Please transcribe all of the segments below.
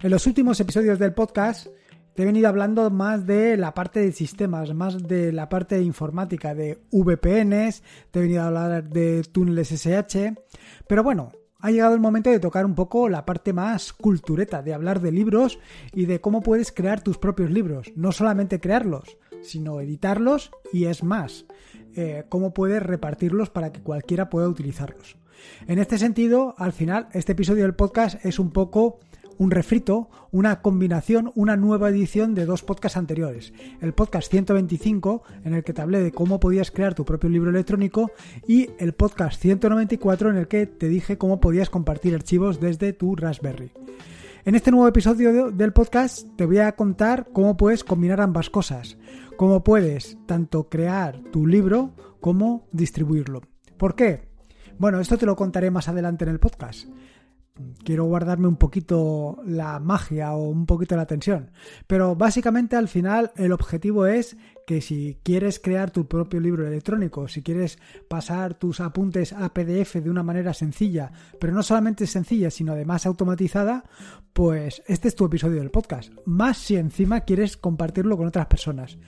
En los últimos episodios del podcast te he venido hablando más de la parte de sistemas, más de la parte informática, de VPNs, te he venido a hablar de túneles SH, pero bueno, ha llegado el momento de tocar un poco la parte más cultureta, de hablar de libros y de cómo puedes crear tus propios libros, no solamente crearlos, sino editarlos y es más, eh, cómo puedes repartirlos para que cualquiera pueda utilizarlos. En este sentido, al final, este episodio del podcast es un poco un refrito, una combinación, una nueva edición de dos podcasts anteriores. El podcast 125, en el que te hablé de cómo podías crear tu propio libro electrónico, y el podcast 194, en el que te dije cómo podías compartir archivos desde tu Raspberry. En este nuevo episodio del podcast te voy a contar cómo puedes combinar ambas cosas, cómo puedes tanto crear tu libro como distribuirlo. ¿Por qué? Bueno, esto te lo contaré más adelante en el podcast quiero guardarme un poquito la magia o un poquito la tensión. Pero básicamente al final el objetivo es que si quieres crear tu propio libro electrónico, si quieres pasar tus apuntes a PDF de una manera sencilla, pero no solamente sencilla, sino además automatizada, pues este es tu episodio del podcast. Más si encima quieres compartirlo con otras personas.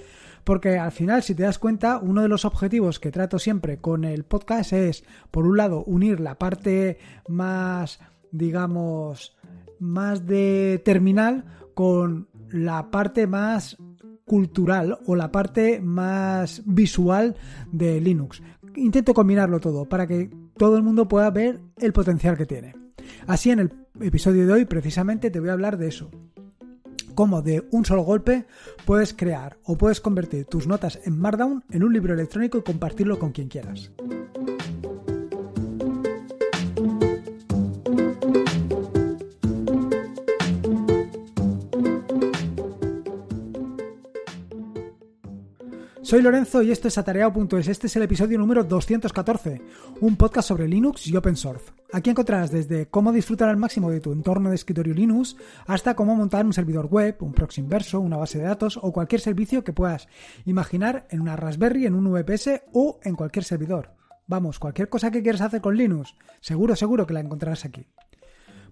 Porque al final, si te das cuenta, uno de los objetivos que trato siempre con el podcast es, por un lado, unir la parte más digamos, más de terminal con la parte más cultural o la parte más visual de Linux. Intento combinarlo todo para que todo el mundo pueda ver el potencial que tiene. Así en el episodio de hoy precisamente te voy a hablar de eso. Cómo de un solo golpe puedes crear o puedes convertir tus notas en Markdown en un libro electrónico y compartirlo con quien quieras. Soy Lorenzo y esto es atareado.es. Este es el episodio número 214, un podcast sobre Linux y open source. Aquí encontrarás desde cómo disfrutar al máximo de tu entorno de escritorio Linux hasta cómo montar un servidor web, un proxy inverso, una base de datos o cualquier servicio que puedas imaginar en una Raspberry, en un VPS o en cualquier servidor. Vamos, cualquier cosa que quieras hacer con Linux, seguro, seguro que la encontrarás aquí.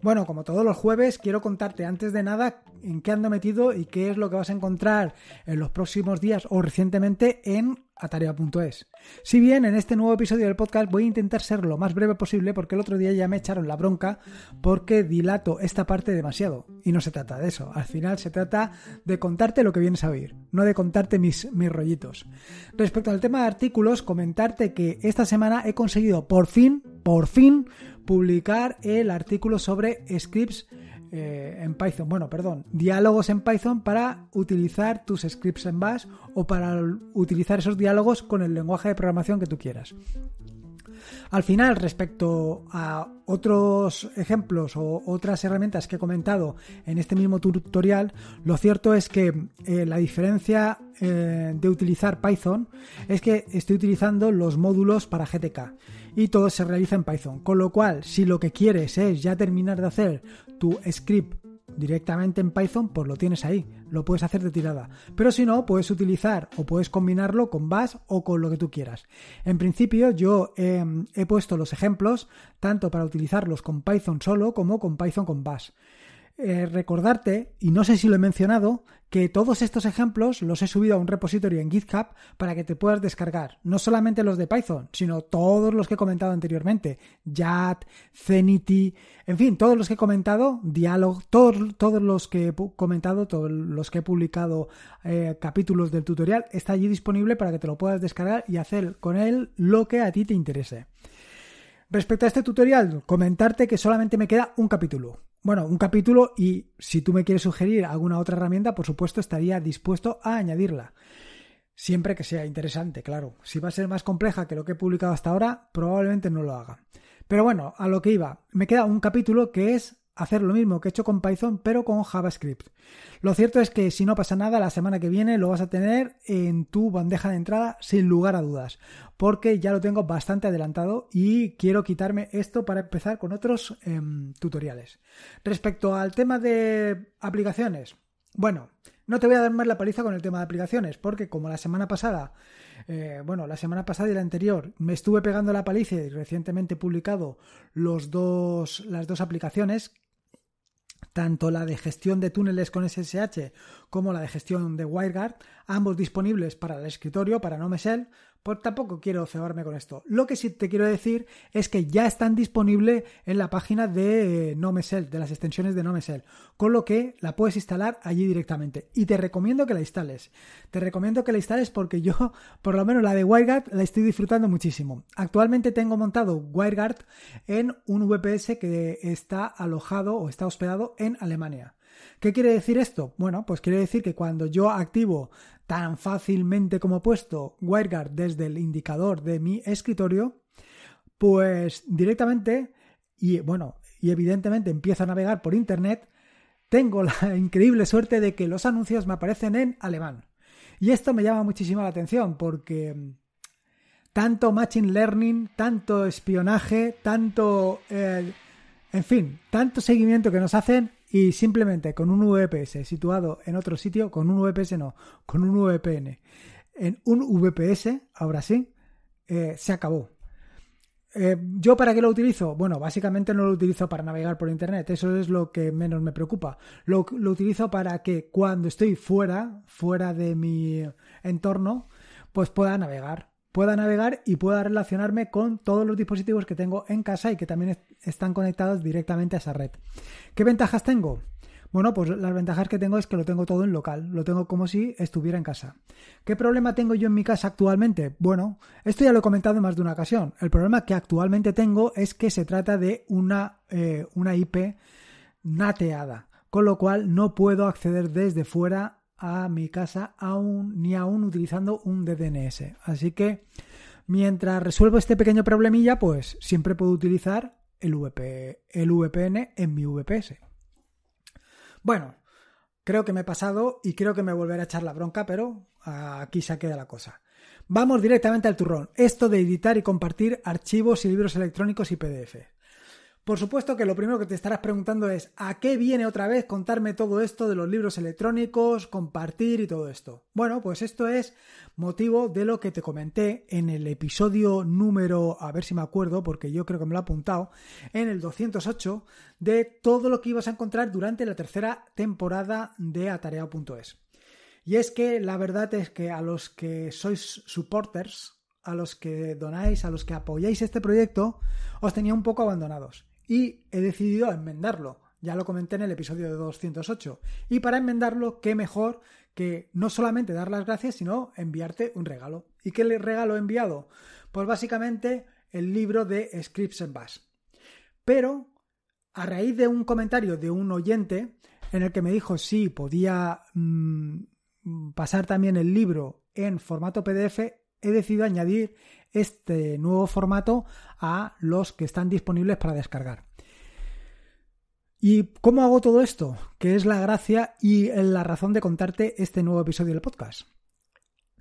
Bueno, como todos los jueves, quiero contarte antes de nada en qué ando metido y qué es lo que vas a encontrar en los próximos días o recientemente en atarea.es. Si bien en este nuevo episodio del podcast voy a intentar ser lo más breve posible porque el otro día ya me echaron la bronca porque dilato esta parte demasiado. Y no se trata de eso, al final se trata de contarte lo que vienes a oír, no de contarte mis, mis rollitos. Respecto al tema de artículos, comentarte que esta semana he conseguido por fin, por fin, publicar el artículo sobre scripts eh, en Python, bueno, perdón, diálogos en Python para utilizar tus scripts en Bash o para utilizar esos diálogos con el lenguaje de programación que tú quieras. Al final, respecto a otros ejemplos o otras herramientas que he comentado en este mismo tutorial, lo cierto es que eh, la diferencia eh, de utilizar Python es que estoy utilizando los módulos para GTK y todo se realiza en Python. Con lo cual, si lo que quieres es ya terminar de hacer tu script directamente en Python, pues lo tienes ahí, lo puedes hacer de tirada. Pero si no, puedes utilizar o puedes combinarlo con Bash o con lo que tú quieras. En principio, yo em, he puesto los ejemplos tanto para utilizarlos con Python solo como con Python con Bash. Eh, recordarte, y no sé si lo he mencionado, que todos estos ejemplos los he subido a un repositorio en GitHub para que te puedas descargar, no solamente los de Python, sino todos los que he comentado anteriormente, JAT, Zenity, en fin, todos los que he comentado, Dialog, todos, los que he comentado, todos los que he publicado eh, capítulos del tutorial, está allí disponible para que te lo puedas descargar y hacer con él lo que a ti te interese. Respecto a este tutorial, comentarte que solamente me queda un capítulo bueno, un capítulo y si tú me quieres sugerir alguna otra herramienta, por supuesto estaría dispuesto a añadirla. Siempre que sea interesante, claro. Si va a ser más compleja que lo que he publicado hasta ahora, probablemente no lo haga. Pero bueno, a lo que iba, me queda un capítulo que es hacer lo mismo que he hecho con Python, pero con JavaScript. Lo cierto es que si no pasa nada, la semana que viene lo vas a tener en tu bandeja de entrada sin lugar a dudas, porque ya lo tengo bastante adelantado y quiero quitarme esto para empezar con otros em, tutoriales. Respecto al tema de aplicaciones, bueno, no te voy a dar más la paliza con el tema de aplicaciones, porque como la semana pasada, eh, bueno, la semana pasada y la anterior, me estuve pegando la paliza y recientemente publicado los dos, las dos aplicaciones tanto la de gestión de túneles con SSH como la de gestión de WireGuard, ambos disponibles para el escritorio, para No pues tampoco quiero cebarme con esto. Lo que sí te quiero decir es que ya están disponibles en la página de eh, NoMesel, de las extensiones de NoMesel, con lo que la puedes instalar allí directamente. Y te recomiendo que la instales. Te recomiendo que la instales porque yo, por lo menos la de WireGuard, la estoy disfrutando muchísimo. Actualmente tengo montado WireGuard en un VPS que está alojado o está hospedado en Alemania. ¿Qué quiere decir esto? Bueno, pues quiere decir que cuando yo activo tan fácilmente como puesto WireGuard desde el indicador de mi escritorio, pues directamente y bueno, y evidentemente empiezo a navegar por internet, tengo la increíble suerte de que los anuncios me aparecen en alemán. Y esto me llama muchísimo la atención porque mm, tanto machine learning, tanto espionaje, tanto... Eh, en fin, tanto seguimiento que nos hacen y simplemente con un VPS situado en otro sitio, con un VPS no, con un VPN, en un VPS, ahora sí, eh, se acabó. Eh, ¿Yo para qué lo utilizo? Bueno, básicamente no lo utilizo para navegar por internet, eso es lo que menos me preocupa. Lo, lo utilizo para que cuando estoy fuera, fuera de mi entorno, pues pueda navegar pueda navegar y pueda relacionarme con todos los dispositivos que tengo en casa y que también están conectados directamente a esa red. ¿Qué ventajas tengo? Bueno, pues las ventajas que tengo es que lo tengo todo en local, lo tengo como si estuviera en casa. ¿Qué problema tengo yo en mi casa actualmente? Bueno, esto ya lo he comentado en más de una ocasión. El problema que actualmente tengo es que se trata de una, eh, una IP nateada, con lo cual no puedo acceder desde fuera a mi casa aún, ni aún utilizando un DDNS. Así que mientras resuelvo este pequeño problemilla, pues siempre puedo utilizar el, el VPN en mi VPS. Bueno, creo que me he pasado y creo que me volveré a echar la bronca, pero aquí se queda la cosa. Vamos directamente al turrón. Esto de editar y compartir archivos y libros electrónicos y PDF. Por supuesto que lo primero que te estarás preguntando es ¿a qué viene otra vez contarme todo esto de los libros electrónicos, compartir y todo esto? Bueno, pues esto es motivo de lo que te comenté en el episodio número, a ver si me acuerdo, porque yo creo que me lo he apuntado, en el 208 de todo lo que ibas a encontrar durante la tercera temporada de atareado.es. Y es que la verdad es que a los que sois supporters, a los que donáis, a los que apoyáis este proyecto, os tenía un poco abandonados y he decidido enmendarlo. Ya lo comenté en el episodio de 208. Y para enmendarlo, qué mejor que no solamente dar las gracias, sino enviarte un regalo. ¿Y qué regalo he enviado? Pues básicamente el libro de Scripts en Bass. Pero a raíz de un comentario de un oyente en el que me dijo si podía mm, pasar también el libro en formato PDF, he decidido añadir este nuevo formato a los que están disponibles para descargar. ¿Y cómo hago todo esto? Que es la gracia y la razón de contarte este nuevo episodio del podcast.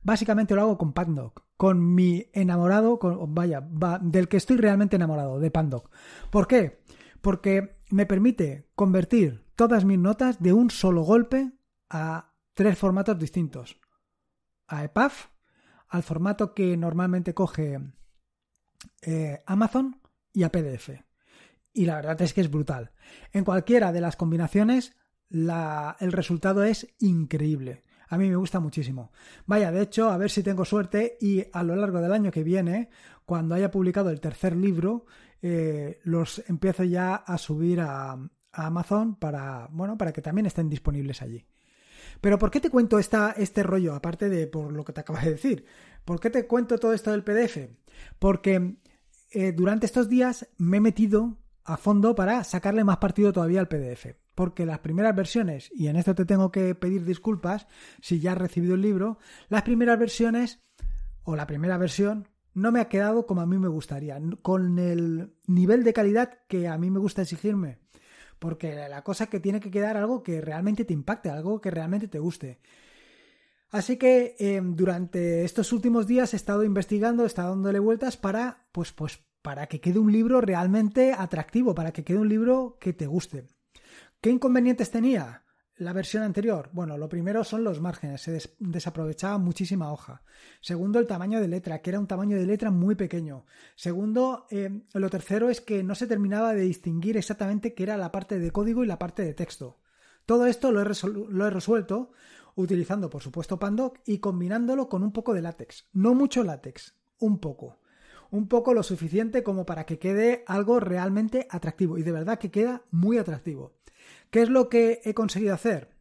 Básicamente lo hago con Pandoc, con mi enamorado, vaya, del que estoy realmente enamorado, de Pandoc. ¿Por qué? Porque me permite convertir todas mis notas de un solo golpe a tres formatos distintos. A EPUB, al formato que normalmente coge eh, Amazon y a PDF. Y la verdad es que es brutal. En cualquiera de las combinaciones, el resultado es increíble. A mí me gusta muchísimo. Vaya, de hecho, a ver si tengo suerte y a lo largo del año que viene, cuando haya publicado el tercer libro, eh, los empiezo ya a subir a, a Amazon para, bueno, para que también estén disponibles allí. Pero ¿por qué te cuento este rollo, aparte de por lo que te acabas de decir? ¿Por qué te cuento todo esto del PDF? Porque eh, durante estos días me he metido a fondo para sacarle más partido todavía al PDF. Porque las primeras versiones, y en esto te tengo que pedir disculpas si ya has recibido el libro, las primeras versiones, o la primera versión, no me ha quedado como a mí me gustaría, con el nivel de calidad que a mí me gusta exigirme. Porque la cosa es que tiene que quedar algo que realmente te impacte, algo que realmente te guste. Así que em, durante estos últimos días he estado investigando, he estado dándole vueltas para, pues, pues, para que quede un libro realmente atractivo, para que quede un libro que te guste. ¿Qué inconvenientes tenía? La versión anterior, bueno, lo primero son los márgenes, se desaprovechaba muchísima hoja. Segundo, el tamaño de letra, que era un tamaño de letra muy pequeño. Segundo, em, lo tercero es que no se terminaba de distinguir exactamente qué era la parte de código y la parte de texto. Todo esto lo he, lo he resuelto utilizando, por supuesto, Pandoc y combinándolo con un poco de látex. No mucho látex, un poco. Un poco lo suficiente como para que quede algo realmente atractivo. Y de verdad que queda muy atractivo. ¿Qué es lo que he conseguido hacer?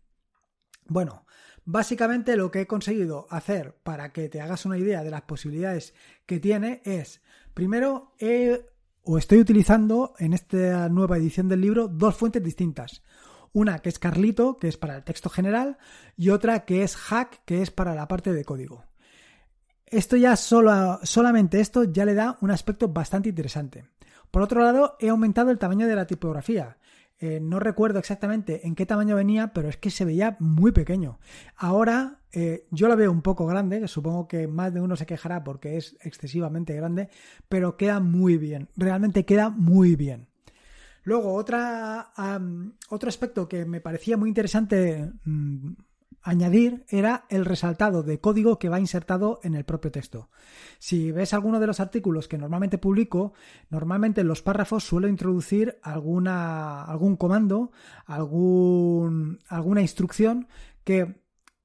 Bueno, básicamente lo que he conseguido hacer para que te hagas una idea de las posibilidades que tiene es, primero, o estoy utilizando en esta nueva edición del libro dos fuentes distintas. Una que es Carlito, que es para el texto general, y otra que es Hack, que es para la parte de código. Esto ya solo, solamente esto ya le da un aspecto bastante interesante. Por otro lado, he aumentado el tamaño de la tipografía. Eh, no recuerdo exactamente en qué tamaño venía, pero es que se veía muy pequeño. Ahora eh, yo la veo un poco grande, supongo que más de uno se quejará porque es excesivamente grande, pero queda muy bien, realmente queda muy bien. Luego, otra, otro aspecto que me parecía muy interesante mm, Añadir era el resaltado de código que va insertado en el propio texto. Si ves alguno de los artículos que normalmente publico, normalmente en los párrafos suelo introducir alguna, algún comando, algún, alguna instrucción que,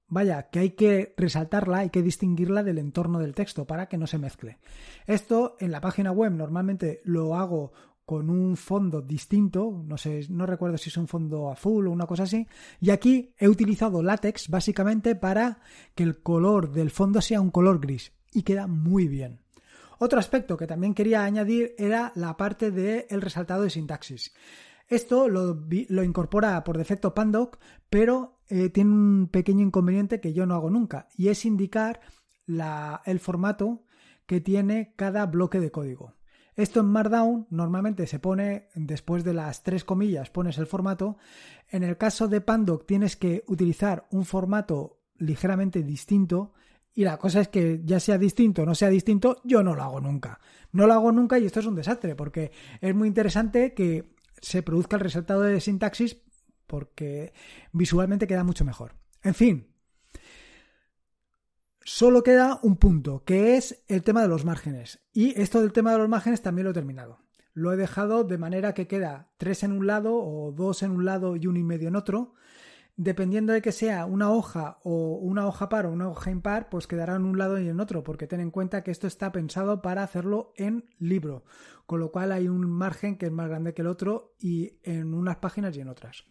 vaya, que hay que resaltarla, hay que distinguirla del entorno del texto para que no se mezcle. Esto en la página web normalmente lo hago con un fondo distinto, no sé, no recuerdo si es un fondo azul o una cosa así, y aquí he utilizado látex básicamente para que el color del fondo sea un color gris y queda muy bien. Otro aspecto que también quería añadir era la parte del resaltado de sintaxis. Esto lo, incorpora por defecto Pandoc, pero eh, tiene un pequeño inconveniente que yo no hago nunca, y es indicar el formato que tiene cada bloque de código. Esto en Markdown normalmente se pone después de las tres comillas, pones el formato. En el caso de Pandoc tienes que utilizar un formato ligeramente distinto y la cosa es que ya sea distinto o no sea distinto, yo no lo hago nunca. No lo hago nunca y esto es un desastre porque es muy interesante que se produzca el resultado de sintaxis porque visualmente queda mucho mejor. En fin, Solo queda un punto, que es el tema de los márgenes. Y esto del tema de los márgenes también lo he terminado. Lo he dejado de manera que queda tres en un lado o dos en un lado y uno y medio en otro. Dependiendo de que sea una hoja o una hoja par o una hoja impar, pues quedará en un lado y en otro, porque ten en cuenta que esto está pensado para hacerlo en libro, con lo cual hay un margen que es más grande que el otro y en unas páginas y en otras.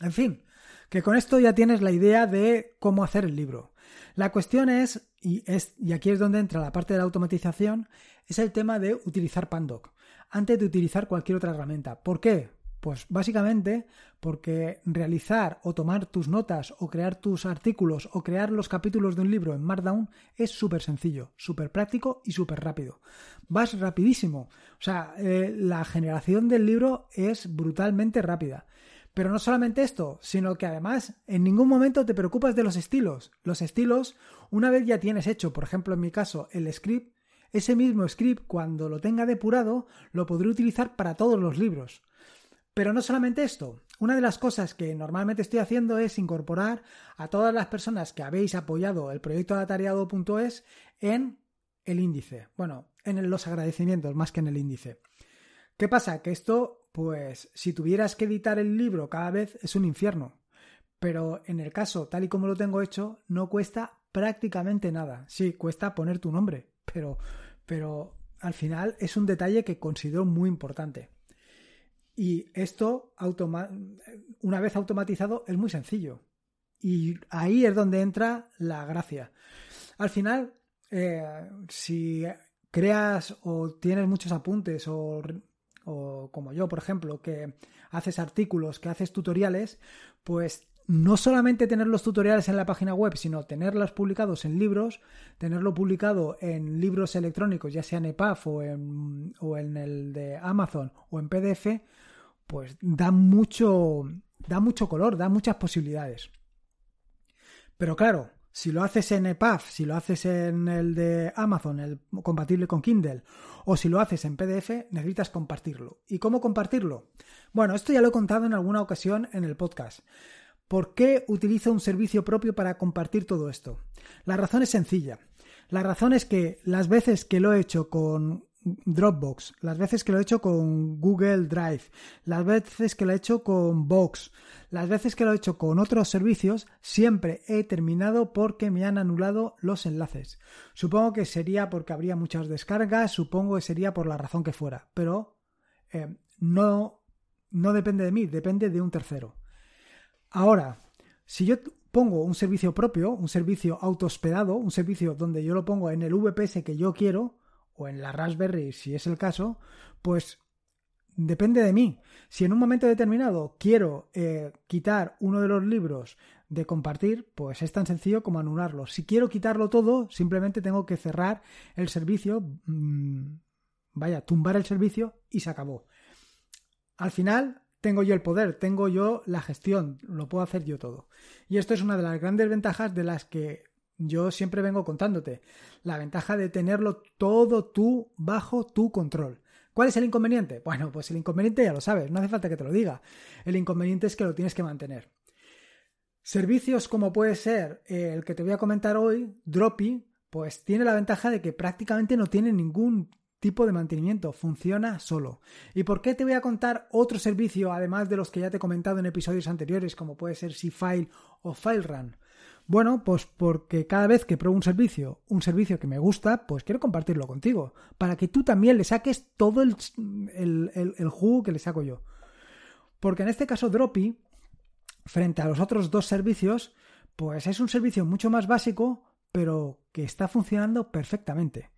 En fin, que con esto ya tienes la idea de cómo hacer el libro. La cuestión es, y, y aquí es donde entra la parte de la automatización, es el tema de utilizar Pandoc antes de utilizar cualquier otra herramienta. ¿Por qué? Pues básicamente porque realizar o tomar tus notas o crear tus artículos o crear los capítulos de un libro en Markdown es súper sencillo, súper práctico y súper rápido. Vas rapidísimo. O sea, eh, la generación del libro es brutalmente rápida. Pero no solamente esto, sino que además en ningún momento te preocupas de los estilos. Los estilos, una vez ya tienes hecho, por ejemplo en mi caso, el script, ese mismo script cuando lo tenga depurado lo podré utilizar para todos los libros. Pero no solamente esto, una de las cosas que normalmente estoy haciendo es incorporar a todas las personas que habéis apoyado el proyecto de en el índice. Bueno, en los agradecimientos más que en el índice. ¿Qué pasa? Que esto pues si tuvieras que editar el libro cada vez es un infierno. Pero en el caso, tal y como lo tengo hecho, no cuesta prácticamente nada. Sí, cuesta poner tu nombre, pero, pero al final es un detalle que considero muy importante. Y esto, una vez automatizado, es muy sencillo. Y ahí es donde entra la gracia. Al final, eh, si creas o tienes muchos apuntes o o como yo, por ejemplo, que haces artículos, que haces tutoriales, pues no solamente tener los tutoriales en la página web, sino tenerlos publicados en libros, tenerlo publicado en libros electrónicos, ya sea en EPUB o en, o en el de Amazon o en PDF, pues da mucho, da mucho color, da muchas posibilidades. Pero claro, si lo haces en EPUB, si lo haces en el de Amazon, el compatible con Kindle, o si lo haces en PDF, necesitas compartirlo. ¿Y cómo compartirlo? Bueno, esto ya lo he contado en alguna ocasión en el podcast. ¿Por qué utilizo un servicio propio para compartir todo esto? La razón es sencilla. La razón es que las veces que lo he hecho con Dropbox, las veces que lo he hecho con Google Drive, las veces que lo he hecho con Box, las veces que lo he hecho con otros servicios, siempre he terminado porque me han anulado los enlaces. Supongo que sería porque habría muchas descargas, supongo que sería por la razón que fuera, pero eh, no, no depende de mí, depende de un tercero. Ahora, si yo pongo un servicio propio, un servicio hospedado, un servicio donde yo lo pongo en el VPS que yo quiero, o en la Raspberry, si es el caso, pues depende de mí. Si en un momento determinado quiero eh, quitar uno de los libros de compartir, pues es tan sencillo como anularlo. Si quiero quitarlo todo, simplemente tengo que cerrar el servicio, mm, vaya, tumbar el servicio y se acabó. Al final tengo yo el poder, tengo yo la gestión, lo puedo hacer yo todo. Y esto es una de las grandes ventajas de las que yo siempre vengo contándote la ventaja de tenerlo todo tú bajo tu control. ¿Cuál es el inconveniente? Bueno, pues el inconveniente ya lo sabes, no hace falta que te lo diga. El inconveniente es que lo tienes que mantener. Servicios como puede ser el que te voy a comentar hoy, Dropi, pues tiene la ventaja de que prácticamente no tiene ningún tipo de mantenimiento, funciona solo. ¿Y por qué te voy a contar otro servicio además de los que ya te he comentado en episodios anteriores, como puede ser C-File o FileRun? Bueno, pues porque cada vez que pruebo un servicio, un servicio que me gusta, pues quiero compartirlo contigo, para que tú también le saques todo el, jugo que le saco yo. Porque en este caso Dropi, frente a los otros dos servicios, pues es un servicio mucho más básico, pero que está funcionando perfectamente.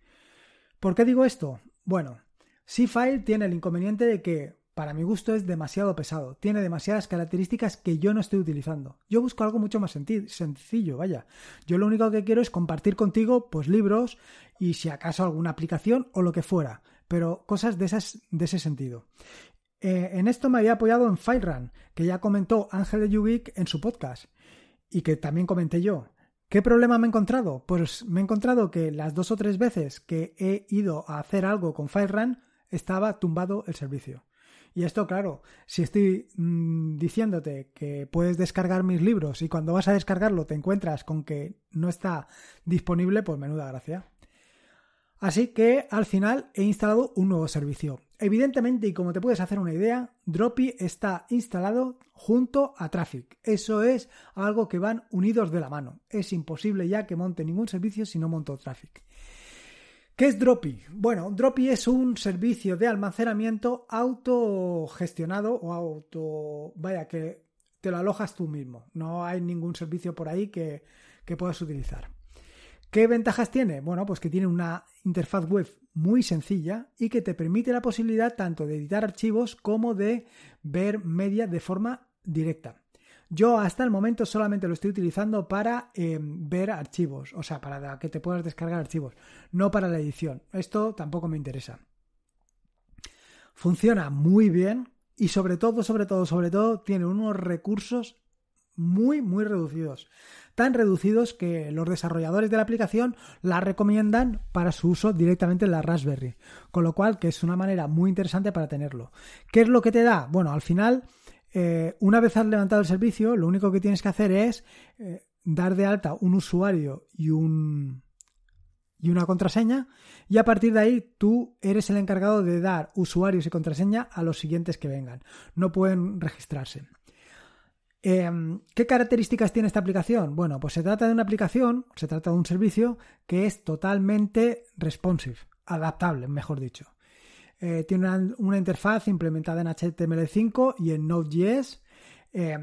¿Por qué digo esto? Bueno, C-File tiene el inconveniente de que para mi gusto es demasiado pesado, tiene demasiadas características que yo no estoy utilizando. Yo busco algo mucho más sencillo, vaya. Yo lo único que quiero es compartir contigo pues libros y si acaso alguna aplicación o lo que fuera, pero cosas de, ese sentido. Eh, en esto me había apoyado en FileRun, que ya comentó Ángel de Yubik en su podcast y que también comenté yo. ¿Qué problema me he encontrado? Pues me he encontrado que las dos o tres veces que he ido a hacer algo con FireRun estaba tumbado el servicio. Y esto, claro, si estoy mm, diciéndote que puedes descargar mis libros y cuando vas a descargarlo te encuentras con que no está disponible, pues menuda gracia. Así que al final he instalado un nuevo servicio. Evidentemente, y como te puedes hacer una idea, Dropi está instalado junto a Traffic. Eso es algo que van unidos de la mano. Es imposible ya que monte ningún servicio si no monto Traffic. ¿Qué es Dropi? Bueno, Dropi es un servicio de almacenamiento autogestionado o auto... Vaya, que te lo alojas tú mismo. No hay ningún servicio por ahí que, que puedas utilizar. ¿Qué ventajas tiene? Bueno, pues que tiene una interfaz web muy sencilla y que te permite la posibilidad tanto de editar archivos como de ver media de forma directa. Yo hasta el momento solamente lo estoy utilizando para em, ver archivos, o sea, para que te puedas descargar archivos, no para la edición. Esto tampoco me interesa. Funciona muy bien y sobre todo, sobre todo, sobre todo, tiene unos recursos muy, muy reducidos. Tan reducidos que los desarrolladores de la aplicación la recomiendan para su uso directamente en la Raspberry. Con lo cual, que es una manera muy interesante para tenerlo. ¿Qué es lo que te da? Bueno, al final eh, una vez has levantado el servicio, lo único que tienes que hacer es eh, dar de alta un usuario y un y una contraseña y a partir de ahí tú eres el encargado de dar usuarios y contraseña a los siguientes que vengan. No pueden registrarse. Em, ¿Qué características tiene esta aplicación? Bueno, pues se trata de una aplicación, se trata de un servicio que es totalmente responsive, adaptable, mejor dicho. Eh, tiene una, interfaz implementada en HTML5 y en Node.js. Eh,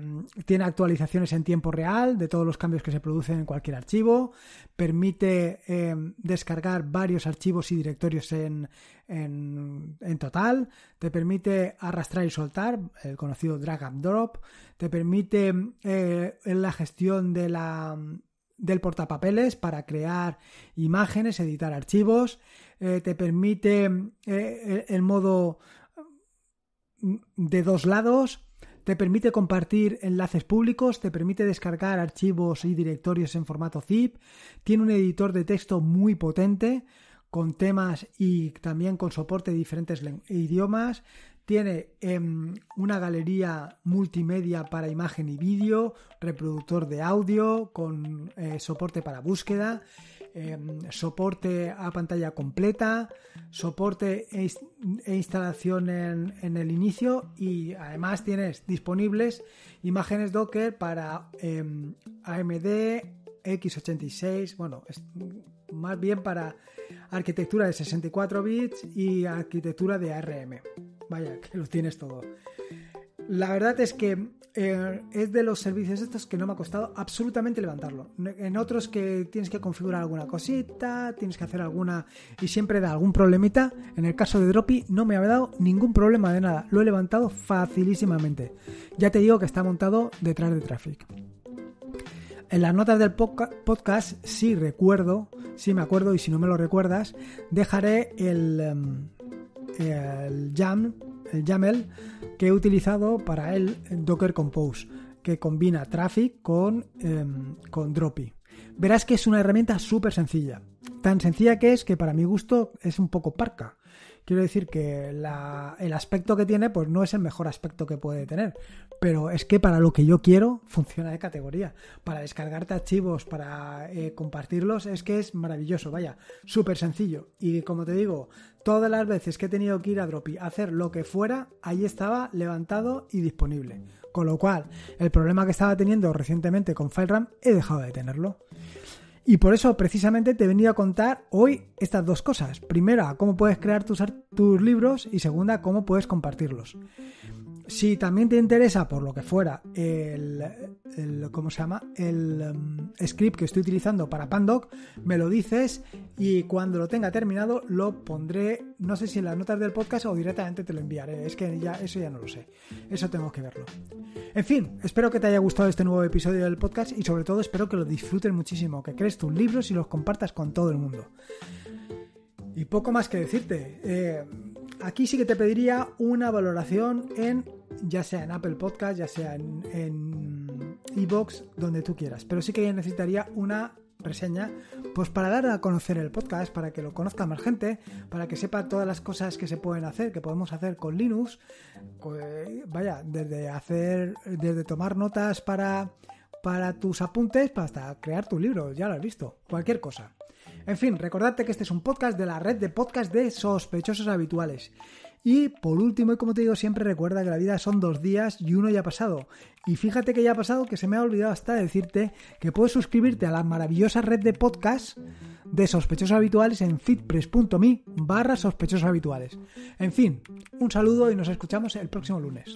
tiene actualizaciones en tiempo real de todos los cambios que se producen en cualquier archivo. Permite eh, descargar varios archivos y directorios en, en, total. Te permite arrastrar y soltar, el conocido drag and drop. Te permite en la gestión de la del portapapeles para crear imágenes, editar archivos, eh, te permite eh, eh, el modo mm, de dos lados, te permite compartir enlaces públicos, te permite descargar archivos y directorios en formato zip, tiene un editor de texto muy potente con temas y también con soporte de diferentes idiomas, tiene em, una galería multimedia para imagen y vídeo, reproductor de audio con eh, soporte para búsqueda, em, soporte a pantalla completa, soporte e, e instalación en, el inicio y además tienes disponibles imágenes Docker para em, AMD, X86, bueno, más bien para arquitectura de 64 bits y arquitectura de ARM. Vaya, que lo tienes todo. La verdad es que eh, es de los servicios estos que no me ha costado absolutamente levantarlo. En otros que tienes que configurar alguna cosita, tienes que hacer alguna y siempre da algún problemita. En el caso de Dropi no me ha dado ningún problema de nada. Lo he levantado facilísimamente. Ya te digo que está montado detrás de Traffic. En las notas del podcast, si recuerdo, si me acuerdo y si no me lo recuerdas, dejaré el... Em, el YAML, el que he utilizado para el Docker Compose, que combina Traffic con, em, con Droppy. Verás que es una herramienta súper sencilla. Tan sencilla que es que para mi gusto es un poco parca. Quiero decir que el aspecto que tiene, pues no es el mejor aspecto que puede tener. Pero es que para lo que yo quiero, funciona de categoría. Para descargarte archivos, para eh, compartirlos, es que es maravilloso, vaya, súper sencillo. Y como te digo, todas las veces que he tenido que ir a Dropi a hacer lo que fuera, ahí estaba levantado y disponible. Con lo cual, el problema que estaba teniendo recientemente con FileRAM, he dejado de tenerlo. Y por eso precisamente te he venido a contar hoy estas dos cosas. Primera, cómo puedes crear tus, tus libros y segunda, cómo puedes compartirlos. Si también te interesa, por lo que fuera, el, ¿cómo se llama? El em, script que estoy utilizando para Pandoc, me lo dices y cuando lo tenga terminado lo pondré, no sé si en las notas del podcast o directamente te lo enviaré. Es que eso ya no lo sé. Eso tengo que verlo. En fin, espero que te haya gustado este nuevo episodio del podcast y sobre todo espero que lo disfrutes muchísimo, que crees tus libros y los compartas con todo el mundo. Y poco más que decirte. Eh, Aquí sí que te pediría una valoración en, ya sea en Apple Podcast, ya sea en, en donde tú quieras. Pero sí que necesitaría una reseña, pues para dar a conocer el podcast, para que lo conozca más gente, para que sepa todas las cosas que se pueden hacer, que podemos hacer con Linux, pues, vaya, desde hacer, desde tomar notas para, para tus apuntes, hasta crear tu libro, ya lo has visto, cualquier cosa. En fin, recordad que este es un podcast de la red de podcast de sospechosos habituales. Y por último, y como te digo siempre, recuerda que la vida son dos días y uno ya ha pasado. Y fíjate que ya ha pasado que se me ha olvidado hasta decirte que puedes suscribirte a la maravillosa red de podcast de sospechosos habituales en fitpress.me barra sospechosos habituales. En fin, un saludo y nos escuchamos el próximo lunes.